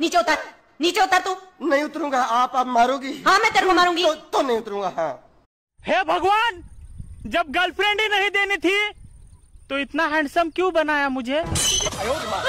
नीचे उतर नीचे उतर तू नहीं उतरूंगा आप आप मारोगी हाँ मैं तेरे को मारूंगी तो, तो नहीं उतरूंगा हाँ हे भगवान जब गर्लफ्रेंड ही नहीं देनी थी तो इतना हैंडसम क्यों बनाया मुझे